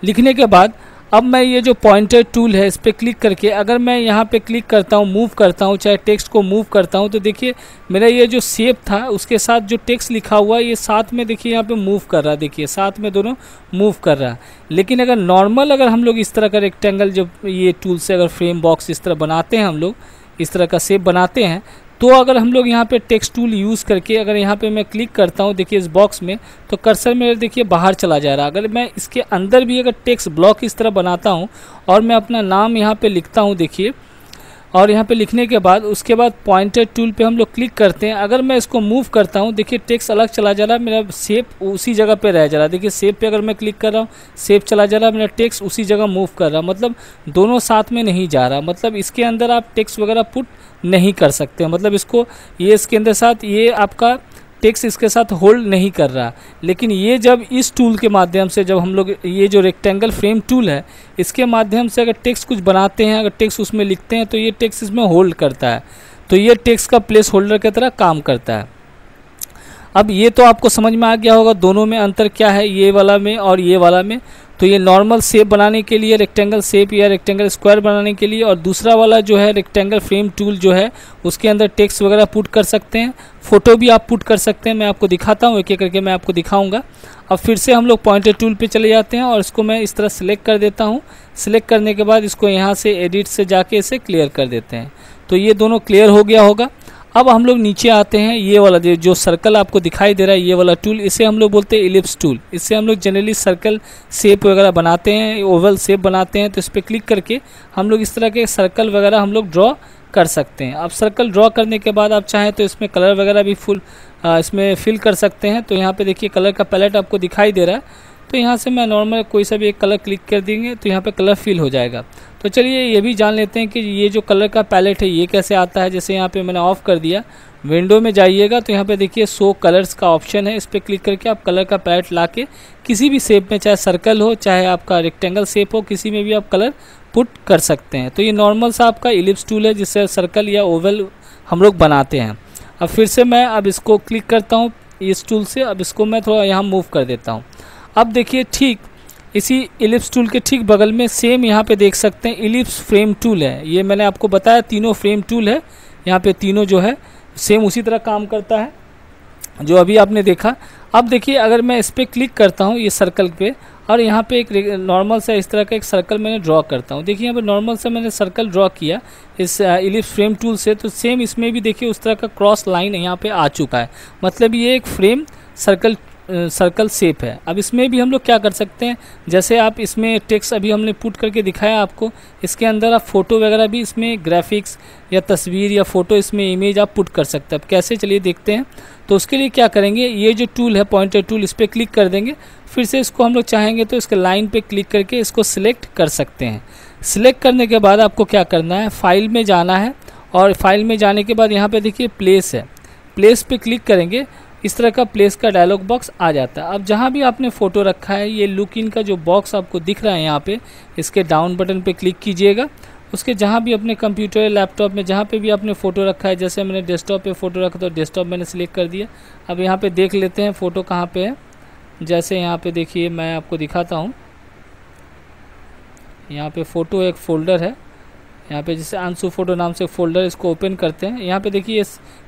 लिखने के बाद अब मैं ये जो पॉइंटर टूल है इस पर क्लिक करके अगर मैं यहाँ पे क्लिक करता हूँ मूव करता हूँ चाहे टेक्स्ट को मूव करता हूँ तो देखिए मेरा ये जो सेप था उसके साथ जो टेक्स्ट लिखा हुआ है ये साथ में देखिए यहाँ पे मूव कर रहा है देखिए साथ में दोनों मूव कर रहा है लेकिन अगर नॉर्मल अगर हम लोग इस तरह का रेक्टेंगल जब ये टूल से अगर फ्रेम बॉक्स इस तरह बनाते हैं हम लोग इस तरह का सेप बनाते हैं तो अगर हम लोग यहाँ पे टेक्स्ट टूल यूज़ करके अगर यहाँ पे मैं क्लिक करता हूँ देखिए इस बॉक्स में तो कर्सर में देखिए बाहर चला जा रहा है अगर मैं इसके अंदर भी अगर टेक्स्ट ब्लॉक इस तरह बनाता हूँ और मैं अपना नाम यहाँ पे लिखता हूँ देखिए और यहाँ पे लिखने के बाद उसके बाद पॉइंटर टूल पे हम लोग क्लिक करते हैं अगर मैं इसको मूव करता हूँ देखिए टेक्स्ट अलग चला जा रहा है मेरा सेप उसी जगह पे रह जा रहा है देखिए सेप पे अगर मैं क्लिक कर रहा हूँ सेप चला जा रहा है मेरा टेक्स्ट उसी जगह मूव कर रहा मतलब दोनों साथ में नहीं जा रहा मतलब इसके अंदर आप टेक्स्ट वगैरह पुट नहीं कर सकते मतलब इसको ये इसके अंदर साथ ये आपका टेक्स्ट इसके साथ होल्ड नहीं कर रहा लेकिन ये जब इस टूल के माध्यम से जब हम लोग ये जो रेक्टेंगल फ्रेम टूल है इसके माध्यम से अगर टेक्स्ट कुछ बनाते हैं अगर टेक्स्ट उसमें लिखते हैं तो ये टेक्स्ट इसमें होल्ड करता है तो ये टेक्स्ट का प्लेस होल्डर की तरह काम करता है अब ये तो आपको समझ में आ गया होगा दोनों में अंतर क्या है ये वाला में और ये वाला में तो ये नॉर्मल सेप बनाने के लिए रेक्टेंगल सेप या रेक्टेंगल स्क्वायर बनाने के लिए और दूसरा वाला जो है रेक्टेंगल फ्रेम टूल जो है उसके अंदर टेक्स्ट वगैरह पुट कर सकते हैं फ़ोटो भी आप पुट कर सकते हैं मैं आपको दिखाता हूँ एक एक करके मैं आपको दिखाऊँगा अब फिर से हम लोग पॉइंटर टूल पे चले जाते हैं और इसको मैं इस तरह सेलेक्ट कर देता हूँ सेलेक्ट करने के बाद इसको यहाँ से एडिट से जाके इसे क्लियर कर देते हैं तो ये दोनों क्लियर हो गया होगा अब हम लोग नीचे आते हैं ये वाला जो सर्कल आपको दिखाई दे रहा है ये वाला टूल इसे हम लोग बोलते हैं इलिप्स टूल इससे हम लोग जनरली सर्कल शेप वगैरह बनाते हैं ओवल शेप बनाते हैं तो इस पर क्लिक करके हम लोग इस तरह के सर्कल वगैरह हम लोग ड्रॉ कर सकते हैं अब सर्कल ड्रॉ करने के बाद आप चाहें तो इसमें कलर वगैरह भी फुल इसमें फिल कर सकते हैं तो यहाँ पर देखिए कलर का पैलेट आपको दिखाई दे रहा है तो यहाँ से मैं नॉर्मल कोई सा भी एक कलर क्लिक कर देंगे तो यहाँ पे कलर फिल हो जाएगा तो चलिए ये भी जान लेते हैं कि ये जो कलर का पैलेट है ये कैसे आता है जैसे यहाँ पे मैंने ऑफ़ कर दिया विंडो में जाइएगा तो यहाँ पे देखिए सो कलर्स का ऑप्शन है इस पर क्लिक करके आप कलर का पैलेट ला के किसी भी शेप में चाहे सर्कल हो चाहे आपका रेक्टेंगल शेप हो किसी में भी आप कलर पुट कर सकते हैं तो ये नॉर्मल सा आपका इलिप्स टूल है जिससे सर्कल या ओवल हम लोग बनाते हैं अब फिर से मैं अब इसको क्लिक करता हूँ इस टूल से अब इसको मैं थोड़ा यहाँ मूव कर देता हूँ अब देखिए ठीक इसी इलिप्स टूल के ठीक बगल में सेम यहाँ पे देख सकते हैं इलिप्स फ्रेम टूल है ये मैंने आपको बताया तीनों फ्रेम टूल है यहाँ पे तीनों जो है सेम उसी तरह काम करता है जो अभी आपने देखा अब देखिए अगर मैं इस पर क्लिक करता हूँ ये सर्कल पे और यहाँ पे एक नॉर्मल सा इस तरह का एक सर्कल मैंने ड्रॉ करता हूँ देखिए यहाँ पे नॉर्मल सा मैंने सर्कल ड्रॉ किया इस इलिप्स फ्रेम टूल से तो सेम इसमें भी देखिए उस तरह का क्रॉस लाइन यहाँ पे आ चुका है मतलब ये एक फ्रेम सर्कल सर्कल सेप है अब इसमें भी हम लोग क्या कर सकते हैं जैसे आप इसमें टेक्स अभी हमने पुट करके दिखाया आपको इसके अंदर आप फ़ोटो वगैरह भी इसमें ग्राफिक्स या तस्वीर या फ़ोटो इसमें इमेज आप पुट कर सकते हैं अब कैसे चलिए देखते हैं तो उसके लिए क्या करेंगे ये जो टूल है पॉइंटर टूल इस पर क्लिक कर देंगे फिर से इसको हम लोग चाहेंगे तो इसके लाइन पर क्लिक करके इसको सिलेक्ट कर सकते हैं सिलेक्ट करने के बाद आपको क्या करना है फाइल में जाना है और फाइल में जाने के बाद यहाँ पर देखिए प्लेस है प्लेस पे क्लिक करेंगे इस तरह का प्लेस का डायलॉग बॉक्स आ जाता है अब जहाँ भी आपने फ़ोटो रखा है ये लुक इन का जो बॉक्स आपको दिख रहा है यहाँ पे इसके डाउन बटन पे क्लिक कीजिएगा उसके जहाँ भी अपने कंप्यूटर या लैपटॉप में जहाँ पे भी आपने फ़ोटो रखा है जैसे मैंने डेस्कटॉप पे फ़ोटो रखा तो डेस्कटॉप मैंने सिलेक्ट कर दिया अब यहाँ पर देख लेते हैं फ़ोटो कहाँ पर है जैसे यहाँ पर देखिए मैं आपको दिखाता हूँ यहाँ पर फ़ोटो एक फ़ोल्डर है यहाँ पे जैसे अंशु फ़ोटो नाम से फोल्डर इसको ओपन करते हैं यहाँ पे देखिए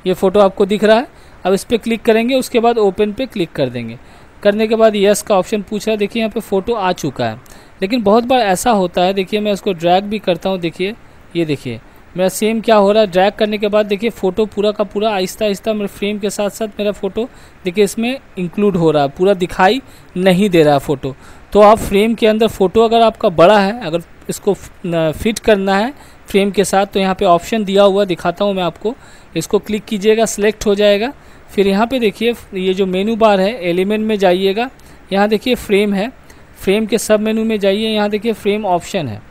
ये फ़ोटो आपको दिख रहा है अब इस पर क्लिक करेंगे उसके बाद ओपन पे क्लिक कर देंगे करने के बाद यस का ऑप्शन पूछ रहा है देखिए यहाँ पे फ़ोटो आ चुका है लेकिन बहुत बार ऐसा होता है देखिए मैं इसको ड्रैग भी करता हूँ देखिए ये देखिए मेरा सेम क्या हो रहा है ड्रैग करने के बाद देखिए फ़ोटो पूरा का पूरा आहिस्ता आहिस्ता मेरे फ्रेम के साथ साथ मेरा फ़ोटो देखिए इसमें इंक्लूड हो रहा है पूरा दिखाई नहीं दे रहा है फ़ोटो तो आप फ्रेम के अंदर फ़ोटो अगर आपका बड़ा है अगर इसको फिट करना है फ्रेम के साथ तो यहाँ पे ऑप्शन दिया हुआ दिखाता हूँ मैं आपको इसको क्लिक कीजिएगा सेलेक्ट हो जाएगा फिर यहाँ पे देखिए ये जो मेनू बार है एलिमेंट में जाइएगा यहाँ देखिए फ्रेम है फ्रेम के सब मेनू में जाइए यहाँ देखिए फ्रेम ऑप्शन है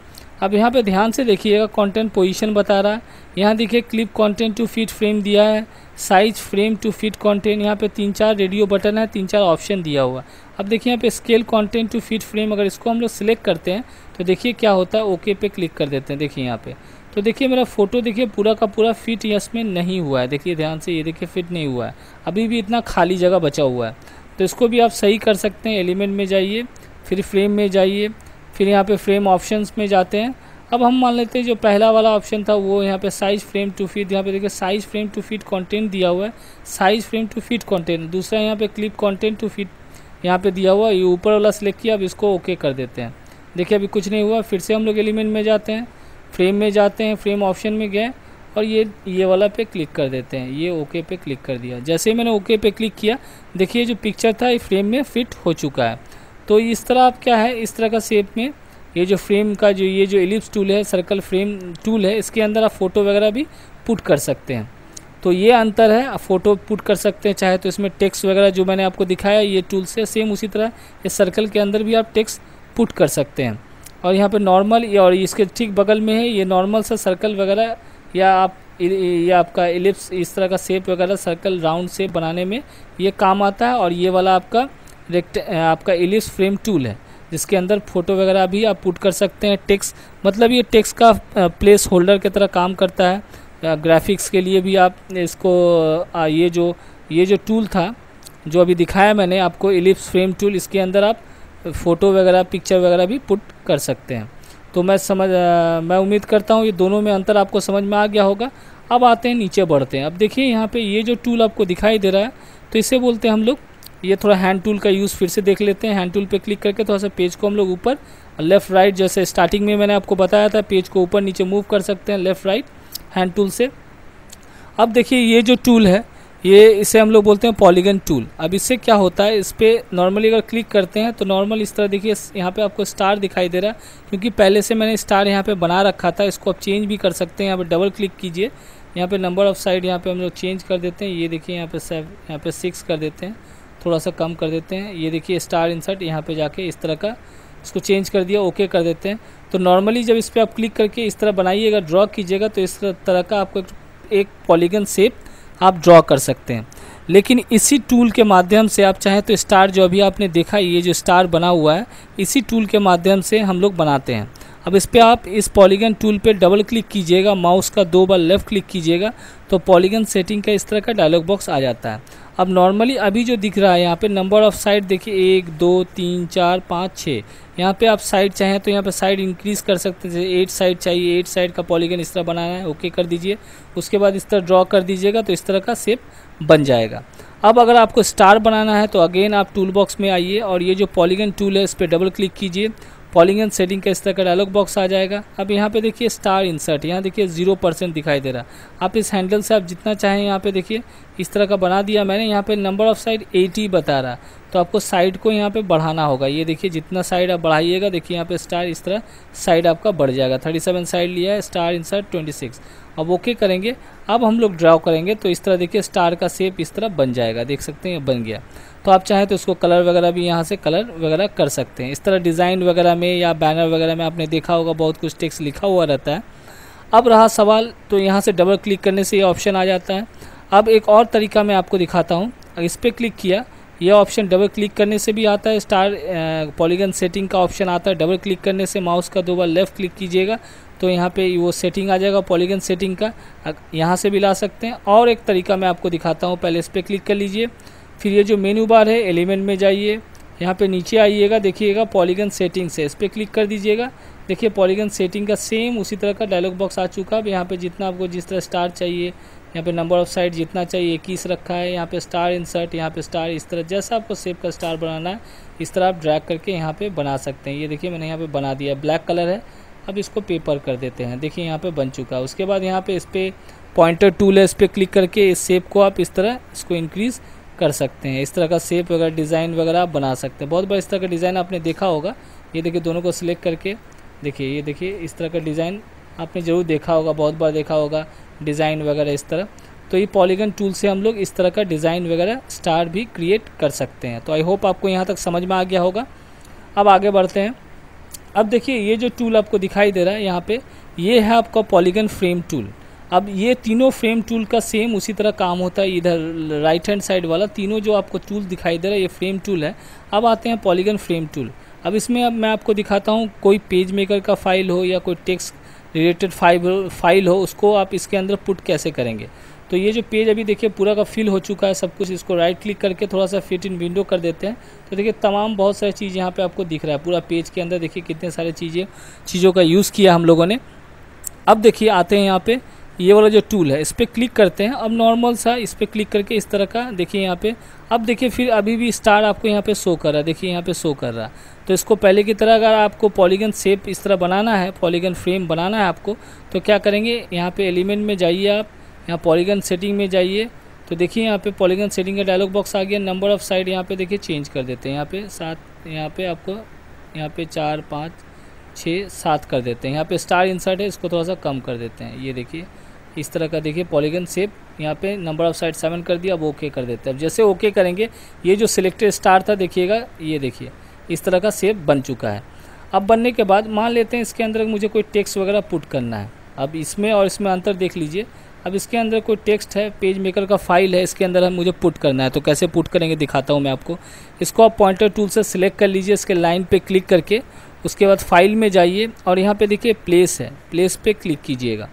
अब यहाँ पे ध्यान से देखिएगा कंटेंट पोजीशन बता रहा है यहाँ देखिए clip content to fit frame दिया है size frame to fit content यहाँ पे तीन चार रेडियो बटन है तीन चार ऑप्शन दिया हुआ अब देखिए यहाँ पे scale content to fit frame अगर इसको हम लोग सिलेक्ट करते हैं तो देखिए क्या होता है ओके पे क्लिक कर देते हैं देखिए यहाँ पर तो देखिए मेरा फ़ोटो देखिए पूरा का पूरा फिट इसमें नहीं हुआ है देखिए ध्यान से ये देखिए फिट नहीं हुआ है अभी भी इतना खाली जगह बचा हुआ है तो इसको भी आप सही कर सकते हैं एलिमेंट में जाइए फिर फ्रेम में जाइए फिर यहाँ पे फ्रेम ऑप्शंस में जाते हैं अब हम मान लेते हैं जो पहला वाला ऑप्शन था वो यहाँ पे साइज़ फ्रेम टू फीट यहाँ पे देखिए size frame to fit content दिया हुआ है size frame to fit content दूसरा यहाँ पे क्लिप कंटेंट टू फीट यहाँ पे दिया हुआ है ये ऊपर वाला सेलेक्ट किया अब इसको ओके कर देते हैं देखिए अभी कुछ नहीं हुआ फिर से हम लोग एलिमेंट में जाते हैं फ्रेम में जाते हैं फ्रेम ऑप्शन में गए और ये ये वाला पे क्लिक कर देते हैं ये ओके पे क्लिक कर दिया जैसे ही मैंने ओके पे क्लिक किया देखिए जो पिक्चर था ये फ्रेम में फिट हो चुका है तो इस तरह आप क्या है इस तरह का शेप में ये जो फ्रेम का जो ये जो एलिप्स टूल है सर्कल फ्रेम टूल है इसके अंदर आप फ़ोटो वगैरह भी पुट कर सकते हैं तो ये अंतर है आप फ़ोटो पुट कर सकते हैं चाहे तो इसमें टेक्स वगैरह जो मैंने आपको दिखाया ये टूल से सेम उसी तरह इस सर्कल के अंदर भी आप टेक्स पुट कर सकते हैं और यहाँ पे नॉर्मल और इसके ठीक बगल में है ये नॉर्मल सा सर्कल वगैरह या आप ये आपका एलिप्स इस तरह का सेप वगैरह सर्कल राउंड सेप बनाने में ये काम आता है और ये वाला आपका रेक्ट आपका एलिप्स फ्रेम टूल है जिसके अंदर फ़ोटो वगैरह भी आप पुट कर सकते हैं टेक्स मतलब ये टेक्स का प्लेस होल्डर की तरह काम करता है ग्राफिक्स के लिए भी आप इसको ये जो ये जो टूल था जो अभी दिखाया मैंने आपको एलिप्स फ्रेम टूल इसके अंदर आप फ़ोटो वगैरह पिक्चर वगैरह भी पुट कर सकते हैं तो मैं समझ आ, मैं उम्मीद करता हूँ ये दोनों में अंतर आपको समझ में आ गया होगा अब आते हैं नीचे बढ़ते हैं अब देखिए यहाँ पे ये जो टूल आपको दिखाई दे रहा है तो इसे बोलते हैं हम लोग ये थोड़ा हैंड टूल का यूज़ फिर से देख लेते हैं हैंड टूल पे क्लिक करके थोड़ा सा पेज को हम लोग ऊपर लेफ़्ट राइट जैसे स्टार्टिंग में मैंने आपको बताया था पेज को ऊपर नीचे मूव कर सकते हैं लेफ़्ट राइट हैंड टूल से अब देखिए ये जो टूल है ये इसे हम लोग बोलते हैं पॉलीगन टूल अब इससे क्या होता है इस पर नॉर्मली अगर क्लिक करते हैं तो नॉर्मल इस तरह देखिए यहाँ पे आपको स्टार दिखाई दे रहा है क्योंकि पहले से मैंने स्टार यहाँ पे बना रखा था इसको आप चेंज भी कर सकते हैं यहाँ पे डबल क्लिक कीजिए यहाँ पे नंबर ऑफ साइड यहाँ पे हम लोग चेंज कर देते हैं ये देखिए यहाँ पे सेव यहाँ पे सिक्स कर देते हैं थोड़ा सा कम कर देते हैं ये देखिए स्टार इंसर्ट यहाँ पर जाके इस तरह का इसको चेंज कर दिया ओके कर देते हैं तो नॉर्मली जब इस पर आप क्लिक करके इस तरह बनाइएगा ड्रॉ कीजिएगा तो इस तरह का आपको एक पॉलीगन शेप आप ड्रॉ कर सकते हैं लेकिन इसी टूल के माध्यम से आप चाहें तो स्टार जो अभी आपने देखा ये जो स्टार बना हुआ है इसी टूल के माध्यम से हम लोग बनाते हैं अब इस पर आप इस पॉलीगन टूल पे डबल क्लिक कीजिएगा माउस का दो बार लेफ़्ट क्लिक कीजिएगा तो पॉलीगन सेटिंग का इस तरह का डायलॉग बॉक्स आ जाता है अब नॉर्मली अभी जो दिख रहा है यहाँ पे नंबर ऑफ़ साइड देखिए एक दो तीन चार पाँच छः यहाँ पे आप साइड चाहें तो यहाँ पे साइड इंक्रीज़ कर सकते हैं एट साइड चाहिए एट साइड का पॉलीगन इस तरह बनाना है ओके कर दीजिए उसके बाद इस तरह ड्रॉ कर दीजिएगा तो इस तरह का सेप बन जाएगा अब अगर आपको स्टार बनाना है तो अगेन आप टूल बॉक्स में आइए और ये जो पॉलीगन टूल है इस पर डबल क्लिक कीजिए कॉलिंग एंड सेटिंग का इस तरह का डायलॉग बॉक्स आ जाएगा अब यहाँ पे देखिए स्टार इंसर्ट यहाँ देखिए जीरो परसेंट दिखाई दे रहा आप इस हैंडल से आप जितना चाहें यहाँ पे देखिए इस तरह का बना दिया मैंने यहाँ पे नंबर ऑफ साइड एटी बता रहा तो आपको साइड को यहाँ पे बढ़ाना होगा ये देखिए जितना साइड आप बढ़ाइएगा देखिए यहाँ पे स्टार इस तरह साइड आपका बढ़ जाएगा थर्टी सेवन साइड लिया है स्टार इंसर्ट ट्वेंटी सिक्स अब ओके करेंगे अब हम लोग ड्रॉ करेंगे तो इस तरह देखिए स्टार का शेप इस तरह बन जाएगा देख सकते हैं बन गया तो आप चाहें तो इसको कलर वगैरह भी यहाँ से कलर वगैरह कर सकते हैं इस तरह डिज़ाइन वगैरह में या बैनर वगैरह में आपने देखा होगा बहुत कुछ टेक्स्ट लिखा हुआ रहता है अब रहा सवाल तो यहाँ से डबल क्लिक करने से ये ऑप्शन आ जाता है अब एक और तरीका मैं आपको दिखाता हूँ इस पर क्लिक किया यह ऑप्शन डबल क्लिक करने से भी आता है स्टार पॉलीगन सेटिंग का ऑप्शन आता है डबल क्लिक करने से माउस का दो बार लेफ़्ट क्लिक कीजिएगा तो यहाँ पे वो सेटिंग आ जाएगा पॉलीगन सेटिंग का यहाँ से भी ला सकते हैं और एक तरीका मैं आपको दिखाता हूँ पहले इस पर क्लिक कर लीजिए फिर ये जो मेन्यू बार है एलिमेंट में जाइए यहाँ पे नीचे आइएगा देखिएगा पॉलीगन सेटिंग से इस पर क्लिक कर दीजिएगा देखिए पॉलीगन सेटिंग का सेम उसी तरह का डायलॉग बॉक्स आ चुका है अब यहाँ पर जितना आपको जिस तरह स्टार चाहिए यहाँ पे नंबर ऑफ साइड जितना चाहिए इक्कीस रखा है यहाँ पे स्टार इंसर्ट यहाँ पे स्टार इस तरह जैसा आपको सेप का स्टार बनाना है इस तरह आप ड्रैग करके यहाँ पे बना सकते हैं ये देखिए मैंने यहाँ पे बना दिया ब्लैक कलर है अब इसको पेपर कर देते हैं देखिए यहाँ पे बन चुका है उसके बाद यहाँ पे इस पर पॉइंटर टूल है इस पर क्लिक करके इस सेप को आप इस तरह इसको इंक्रीज़ कर सकते हैं इस तरह का सेप वगैरह डिज़ाइन वगैरह आप बना सकते हैं बहुत बार इस तरह का डिज़ाइन आपने देखा होगा ये देखिए दोनों को सिलेक्ट करके देखिए ये देखिए इस तरह का डिज़ाइन आपने ज़रूर देखा होगा बहुत बार देखा होगा डिज़ाइन वगैरह इस तरह तो ये पॉलीगन टूल से हम लोग इस तरह का डिज़ाइन वगैरह स्टार भी क्रिएट कर सकते हैं तो आई होप आपको यहाँ तक समझ में आ गया होगा अब आगे बढ़ते हैं अब देखिए ये जो टूल आपको दिखाई दे रहा है यहाँ पे ये है आपका पॉलीगन फ्रेम टूल अब ये तीनों फ्रेम टूल का सेम उसी तरह काम होता है इधर राइट हैंड साइड वाला तीनों जो आपको टूल दिखाई दे रहा है ये फ्रेम टूल है अब आते हैं पॉलीगन फ्रेम टूल अब इसमें अब मैं आपको दिखाता हूँ कोई पेज मेकर का फाइल हो या कोई टेक्स्ट रिलेटेड फाइल फाइल हो उसको आप इसके अंदर पुट कैसे करेंगे तो ये जो पेज अभी देखिए पूरा का फिल हो चुका है सब कुछ इसको राइट क्लिक करके थोड़ा सा फिट इन विंडो कर देते हैं तो देखिए तमाम बहुत सारी चीज़ यहाँ पे आपको दिख रहा है पूरा पेज के अंदर देखिए कितने सारे चीज़ें चीज़ों का यूज़ किया हम लोगों ने अब देखिए आते हैं यहाँ पर ये वाला जो टूल है इस पर क्लिक करते हैं अब नॉर्मल सा इस पर क्लिक करके इस तरह का देखिए यहाँ पे अब देखिए फिर अभी भी स्टार आपको यहाँ पे शो कर रहा है देखिए यहाँ पे शो कर रहा है तो इसको पहले की तरह अगर आपको पॉलीगन शेप इस तरह बनाना है पॉलीगन फ्रेम बनाना है आपको तो क्या करेंगे यहाँ पर एलिमेंट में जाइए आप यहाँ पॉलीगन सेटिंग में जाइए तो देखिए यहाँ पर पॉलीगन सेटिंग का डायलॉग बॉक्स आ गया नंबर ऑफ साइड यहाँ पर देखिए चेंज कर देते हैं यहाँ पर सात यहाँ पर आपको यहाँ पे चार पाँच छः सात कर देते हैं यहाँ पे स्टार इंसर्ट है इसको थोड़ा सा कम कर देते हैं ये देखिए इस तरह का देखिए पॉलीगन सेप यहाँ पे नंबर ऑफ साइड सेवन कर दिया अब ओके कर देते हैं अब जैसे ओके करेंगे ये जो सिलेक्टेड स्टार था देखिएगा ये देखिए इस तरह का सेप बन चुका है अब बनने के बाद मान लेते हैं इसके अंदर मुझे कोई टेक्स्ट वगैरह पुट करना है अब इसमें और इसमें अंतर देख लीजिए अब इसके अंदर कोई टेक्स्ट है पेज मेकर का फाइल है इसके अंदर हम मुझे पुट करना है तो कैसे पुट करेंगे दिखाता हूँ मैं आपको इसको आप पॉइंटर टूल से सिलेक्ट कर लीजिए इसके लाइन पे क्लिक करके उसके बाद फाइल में जाइए और यहाँ पे देखिए प्लेस है प्लेस पे क्लिक कीजिएगा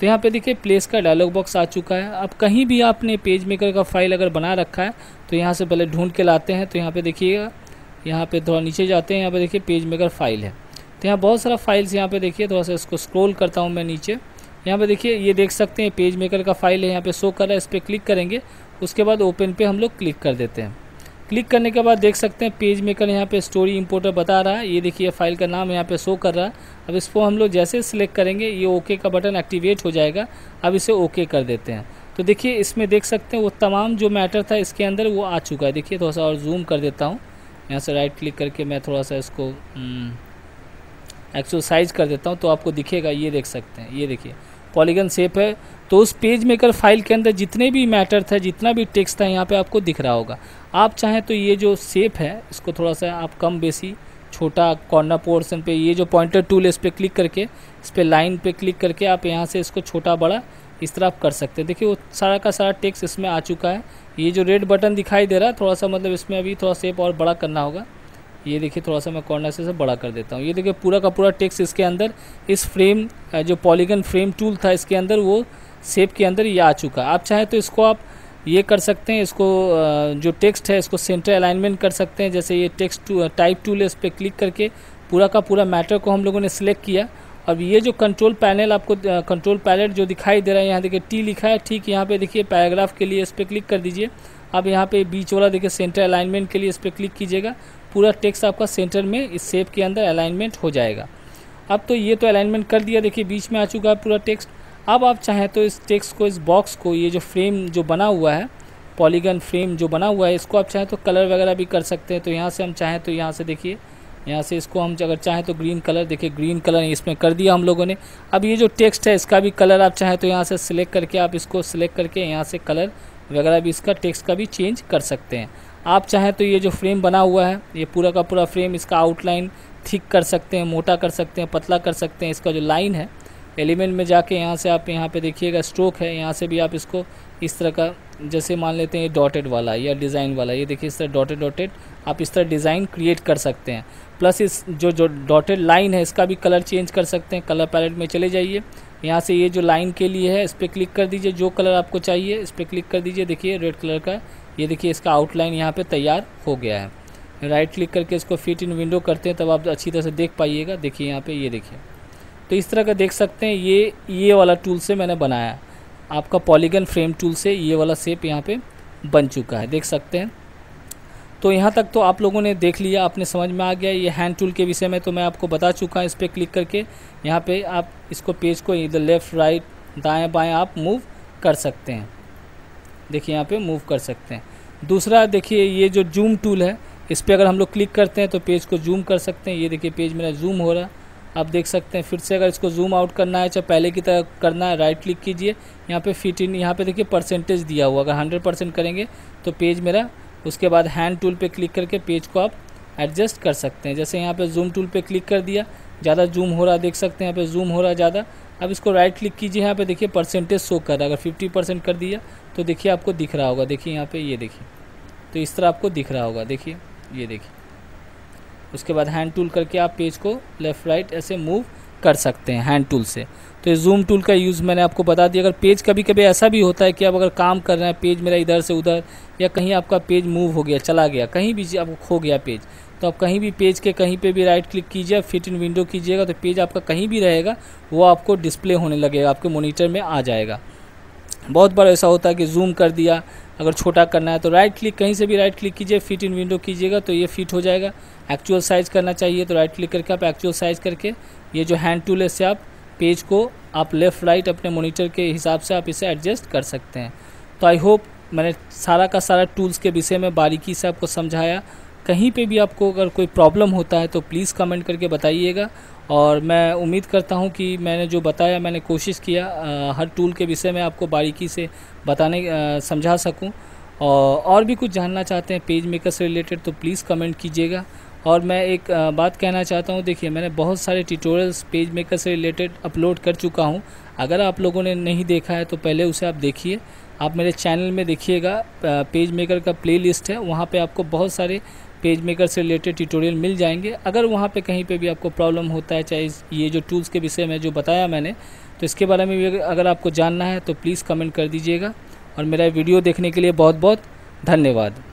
तो यहाँ पे देखिए प्लेस का डायलॉग बॉक्स आ चुका है अब कहीं भी आपने पेज मेकर का फाइल अगर बना रखा है तो यहाँ से पहले ढूंढ के लाते हैं तो यहाँ पे देखिएगा यहाँ पे थोड़ा नीचे जाते हैं यहाँ पे देखिए पेज मेकर फाइल है तो यहाँ बहुत सारा फाइल्स यहाँ पे देखिए थोड़ा सा इसको स्क्रोल करता हूँ मैं नीचे यहाँ पे देखिए ये देख सकते हैं पेज मेकर का फाइल है यहाँ पे शो कर रहा है इस पर क्लिक करेंगे उसके बाद ओपन पे हम लोग क्लिक कर देते हैं क्लिक करने के बाद देख सकते हैं पेज मेकर यहाँ पे स्टोरी इंपोर्टर बता रहा है ये देखिए फाइल का नाम यहाँ पे शो कर रहा है अब इसको हम लोग जैसे सिलेक्ट करेंगे ये ओके का बटन एक्टिवेट हो जाएगा अब इसे ओके कर देते हैं तो देखिए इसमें देख सकते हैं वो तमाम जो मैटर था इसके अंदर वो आ चुका है देखिए थोड़ा सा और जूम कर देता हूँ यहाँ से राइट क्लिक करके मैं थोड़ा सा इसको एक्सरसाइज हम्म, कर देता हूँ तो आपको दिखेगा ये देख सकते हैं ये देखिए पॉलीगन सेप है तो उस पेज मेकर फाइल के अंदर जितने भी मैटर था जितना भी टेक्स्ट था यहाँ पे आपको दिख रहा होगा आप चाहें तो ये जो सेप है इसको थोड़ा सा आप कम बेसी छोटा कॉर्नर पोर्शन पे ये जो पॉइंटर टूल है इस पर क्लिक करके इस पर लाइन पे क्लिक करके आप यहाँ से इसको छोटा बड़ा इस तरह आप कर सकते हैं देखिए वो सारा का सारा टेक्स इसमें आ चुका है ये जो रेड बटन दिखाई दे रहा है थोड़ा सा मतलब इसमें अभी थोड़ा सेप और बड़ा करना होगा ये देखिए थोड़ा सा मैं कॉर्नर से बड़ा कर देता हूँ ये देखिए पूरा का पूरा टेक्स इसके अंदर इस फ्रेम जो पॉलीगन फ्रेम टूल था इसके अंदर वो सेप के अंदर ये आ चुका है आप चाहें तो इसको आप ये कर सकते हैं इसको जो टेक्स्ट है इसको सेंटर अलाइनमेंट कर सकते हैं जैसे ये टेक्स्ट टू टाइप टूल है इस पर क्लिक करके पूरा का पूरा मैटर को हम लोगों ने सिलेक्ट किया अब ये जो कंट्रोल पैनल आपको कंट्रोल पैलेट जो दिखाई दे रहा है यहाँ देखिए टी लिखा है ठीक यहाँ पे देखिए पैराग्राफ के लिए इस पर क्लिक कर दीजिए अब यहाँ पे बीच वाला देखिए सेंटर अलाइनमेंट के लिए इस पर क्लिक कीजिएगा पूरा टेक्स्ट आपका सेंटर में इस सेप के अंदर अलाइनमेंट हो जाएगा अब तो ये तो अलाइनमेंट कर दिया देखिए बीच में आ चुका है पूरा टेक्स्ट अब आप चाहें तो इस टेक्स्ट को इस बॉक्स को ये जो फ्रेम जो बना हुआ है पॉलीगन फ्रेम जो बना हुआ है इसको आप चाहें तो कलर वगैरह भी कर सकते हैं तो यहाँ से हम चाहें तो यहाँ से देखिए यहाँ से इसको हम अगर चाहें तो ग्रीन कलर देखिए ग्रीन कलर इसमें कर दिया हम लोगों ने अब ये जो टेक्स्ट है इसका भी कलर आप चाहें तो यहाँ से सिलेक्ट करके आप इसको सिलेक्ट करके यहाँ से कलर वगैरह भी इसका टेक्स्ट का भी चेंज कर सकते हैं आप चाहें तो ये जो फ्रेम बना हुआ है ये पूरा का पूरा फ्रेम इसका आउटलाइन थिक कर सकते हैं मोटा कर सकते हैं पतला कर सकते हैं इसका जो लाइन है एलिमेंट में जाके यहाँ से आप यहाँ पे देखिएगा स्ट्रोक है यहाँ से भी आप इसको इस तरह का जैसे मान लेते हैं ये डॉटेड वाला या डिज़ाइन वाला ये देखिए इस तरह डॉटेड डॉटेड आप इस तरह डिज़ाइन क्रिएट कर सकते हैं प्लस इस जो जो डॉटेड लाइन है इसका भी कलर चेंज कर सकते हैं कलर पैलेट में चले जाइए यहाँ से ये जो लाइन के लिए है इस पर क्लिक कर दीजिए जो कलर आपको चाहिए इस पर क्लिक कर दीजिए देखिए रेड कलर का ये देखिए इसका आउटलाइन यहाँ पर तैयार हो गया है राइट क्लिक करके इसको फिट इन विंडो करते हैं तब आप अच्छी तरह से देख पाइएगा देखिए यहाँ पर ये देखिए तो इस तरह का देख सकते हैं ये ये वाला टूल से मैंने बनाया आपका पॉलीगन फ्रेम टूल से ये वाला सेप यहाँ पे बन चुका है देख सकते हैं तो यहाँ तक तो आप लोगों ने देख लिया आपने समझ में आ गया ये हैंड टूल के विषय में तो मैं आपको बता चुका हूँ इस पर क्लिक करके यहाँ पे आप इसको पेज को इधर लेफ़्ट राइट दाएं बाएं आप मूव कर सकते हैं देखिए यहाँ पे मूव कर सकते हैं दूसरा देखिए ये जो जूम टूल है इस पर अगर हम लोग क्लिक करते हैं तो पेज को जूम कर सकते हैं ये देखिए पेज मेरा जूम हो रहा है आप देख सकते हैं फिर से अगर इसको जूम आउट करना है चाहे पहले की तरह करना है राइट क्लिक कीजिए यहाँ पे फिट इन यहाँ पे देखिए परसेंटेज दिया हुआ अगर हंड्रेड परसेंट करेंगे तो पेज मेरा उसके बाद हैंड टूल पे क्लिक करके पेज को आप एडजस्ट कर सकते हैं जैसे यहाँ पे जूम टूल पे क्लिक कर दिया ज़्यादा जूम हो रहा देख सकते हैं यहाँ पर जूम हो रहा ज़्यादा अब इसको राइट क्लिक कीजिए यहाँ पर देखिए परसेंटेज शो कर रहा है अगर फिफ्टी परसेंट कर दिया तो देखिए आपको दिख रहा होगा देखिए यहाँ पर ये देखिए तो इस तरह आपको दिख रहा होगा देखिए ये देखिए उसके बाद हैंड टूल करके आप पेज को लेफ़्ट राइट ऐसे मूव कर सकते हैं हैंड टूल से तो जूम टूल का यूज़ मैंने आपको बता दिया अगर पेज कभी कभी ऐसा भी होता है कि आप अगर काम कर रहे हैं पेज मेरा इधर से उधर या कहीं आपका पेज मूव हो गया चला गया कहीं भी आपको खो गया पेज तो आप कहीं भी पेज के कहीं पे भी राइट क्लिक कीजिए फिट इन विंडो कीजिएगा तो पेज आपका कहीं भी रहेगा वो आपको डिस्प्ले होने लगेगा आपके मोनीटर में आ जाएगा बहुत बार ऐसा होता है कि जूम कर दिया अगर छोटा करना है तो राइट क्लिक कहीं से भी राइट क्लिक कीजिए फिट इन विंडो कीजिएगा तो ये फिट हो जाएगा एक्चुअल साइज़ करना चाहिए तो राइट क्लिक करके आप एक्चुअल साइज़ करके ये जो हैंड टूल है से आप पेज को आप लेफ़्ट राइट अपने मोनीटर के हिसाब से आप इसे एडजस्ट कर सकते हैं तो आई होप मैंने सारा का सारा टूल्स के विषय में बारीकी से आपको समझाया कहीं पे भी आपको अगर कोई प्रॉब्लम होता है तो प्लीज़ कमेंट करके बताइएगा और मैं उम्मीद करता हूं कि मैंने जो बताया मैंने कोशिश किया आ, हर टूल के विषय में आपको बारीकी से बताने समझा सकूं और और भी कुछ जानना चाहते हैं पेज मेकर से रिलेटेड तो प्लीज़ कमेंट कीजिएगा और मैं एक बात कहना चाहता हूँ देखिए मैंने बहुत सारे ट्यूटोरियल्स पेज मेकर से रिलेटेड अपलोड कर चुका हूँ अगर आप लोगों ने नहीं देखा है तो पहले उसे आप देखिए आप मेरे चैनल में देखिएगा पेज मेकर का प्ले है वहाँ पर आपको बहुत सारे पेज मेकर से रिलेटेड ट्यूटोरियल मिल जाएंगे अगर वहाँ पे कहीं पे भी आपको प्रॉब्लम होता है चाहे ये जो टूल्स के विषय में जो बताया मैंने तो इसके बारे में भी अगर आपको जानना है तो प्लीज़ कमेंट कर दीजिएगा और मेरा वीडियो देखने के लिए बहुत बहुत धन्यवाद